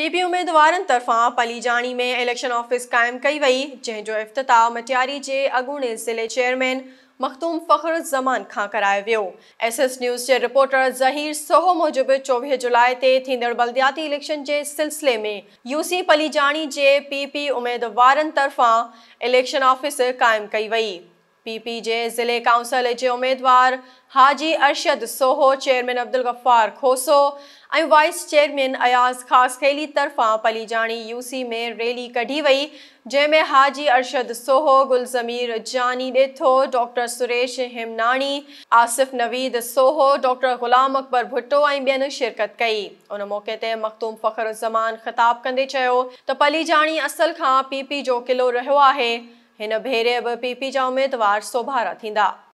PP उम्मीदवार तरफा पलीजानी में इलेक्शन ऑफिस क़ाइमु कई वही जो इफ़्तिताह मटियारी जे अॻूणे ज़िले चेयरमैन मखतूम फ़ख्र ज़मान खां करायो वो एस एस न्यूज़ के रिपोर्टर ज़हीर सोहो मूजिबि चौवी जुलाई ते थींदड़ बल्दियाती इलेक्शन के सिलसिले में यूसी पलीजाणी जे पीपी उमेदवारनि तरफा इलेक्शन ऑफिस कायम कई वई पीपीजे जिले काउंसिल जे उमेदवार हाजी अरशद सोहो चेयरमैन अब्दुल गफ़ार खोसो ऐं वाइस चेयरमैन अयाज़ खास ख़ासखेली तरफ़ां पलीजाणी यूसी में रैली कढी वही जैमें हाजी अरशद सोहो गुलज़मीर जानी ॾिथो डॉक्टर सुरेश हिमनाणी आसिफ़ नवीद सोहो डॉक्टर ग़ुलाम अकबर भुट्टो ऐं ॿियनि शिरकत कई उन मौक़े ते मखतूम फ़खरुज़मान ख़िताब कंदे तो पलीजानी पलीजाणी असल खां पीपी जो क़िलो रहियो आहे इन भेरे बि पीपी जा उम्मीदवार सोभारा थींदा